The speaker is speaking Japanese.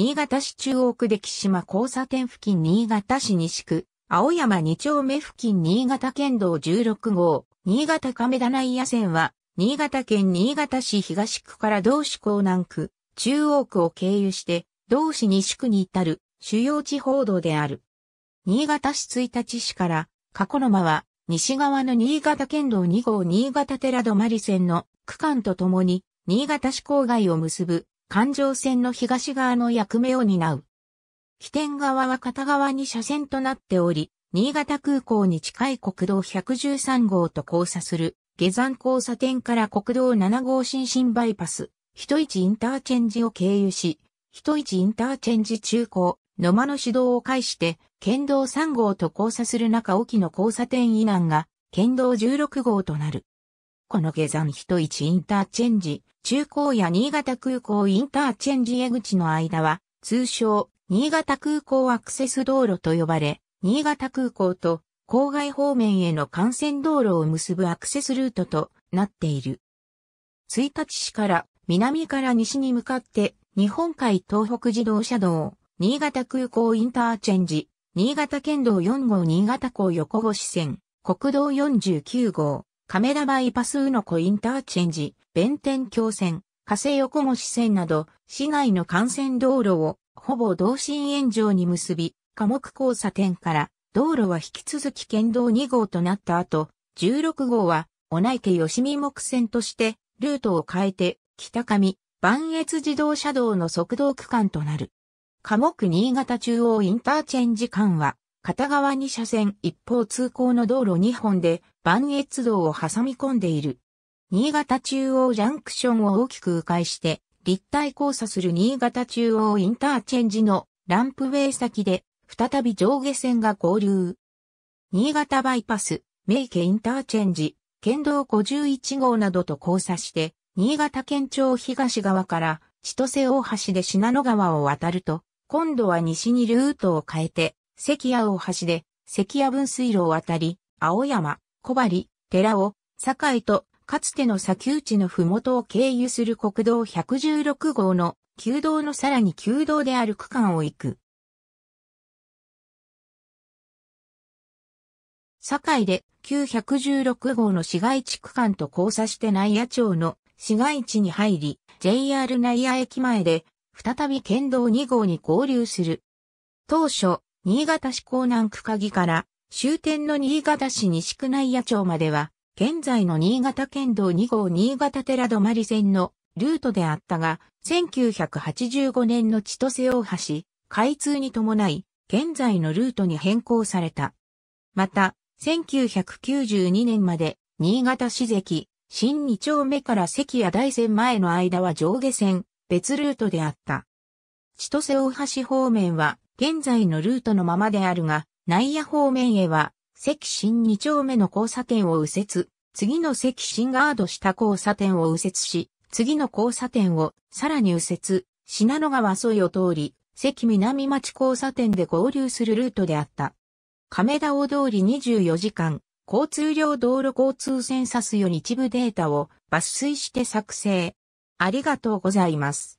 新潟市中央区出来島交差点付近新潟市西区、青山2丁目付近新潟県道16号、新潟亀田内野線は、新潟県新潟市東区から同市港南区、中央区を経由して、同市西区に至る主要地報道である。新潟市1日市から、過去の間は、西側の新潟県道2号新潟寺泊線の区間とともに、新潟市郊外を結ぶ環状線の東側の役目を担う。起点側は片側に車線となっており、新潟空港に近い国道113号と交差する下山交差点から国道7号新進バイパス、人市インターチェンジを経由し、人市インターチェンジ中高、野間の指導を介して、県道3号と交差する中沖の交差点以南が、県道16号となる。湖の下山人一インターチェンジ、中高や新潟空港インターチェンジ江口の間は、通称、新潟空港アクセス道路と呼ばれ、新潟空港と郊外方面への幹線道路を結ぶアクセスルートとなっている。1日市から南から西に向かって日本海東北自動車道、新潟空港インターチェンジ、新潟県道4号新潟港横越線、国道49号、亀田バイパスうのこインターチェンジ、弁天橋線、加勢横越線など、市内の幹線道路を、ほぼ同心円状に結び、科目交差点から、道路は引き続き県道2号となった後、16号は、同内吉見木線として、ルートを変えて、北上、万越自動車道の側道区間となる。科目新潟中央インターチェンジ間は、片側2車線一方通行の道路2本で、万越道を挟み込んでいる。新潟中央ジャンクションを大きく迂回して、立体交差する新潟中央インターチェンジのランプウェイ先で、再び上下線が合流。新潟バイパス、名家インターチェンジ、県道51号などと交差して、新潟県庁東側から千歳大橋で信濃川を渡ると、今度は西にルートを変えて、関谷大橋で関谷分水路を渡り、青山、小針、寺尾、堺と、かつての砂丘地の麓を経由する国道116号の、旧道のさらに旧道である区間を行く。堺で1 1 6号の市街地区間と交差して内野町の市街地に入り、JR 内野駅前で再び県道2号に合流する。当初、新潟市港南区鍵から終点の新潟市西区内野町までは、現在の新潟県道2号新潟寺泊線のルートであったが、1985年の千歳大橋、開通に伴い、現在のルートに変更された。また、1992年まで、新潟市関、新二丁目から関谷大線前の間は上下線、別ルートであった。千歳大橋方面は、現在のルートのままであるが、内野方面へは、関新2丁目の交差点を右折、次の関新ガードした交差点を右折し、次の交差点をさらに右折、品野川沿いを通り、関南町交差点で合流するルートであった。亀田大通り24時間、交通量道路交通センサスより一部データを抜粋して作成。ありがとうございます。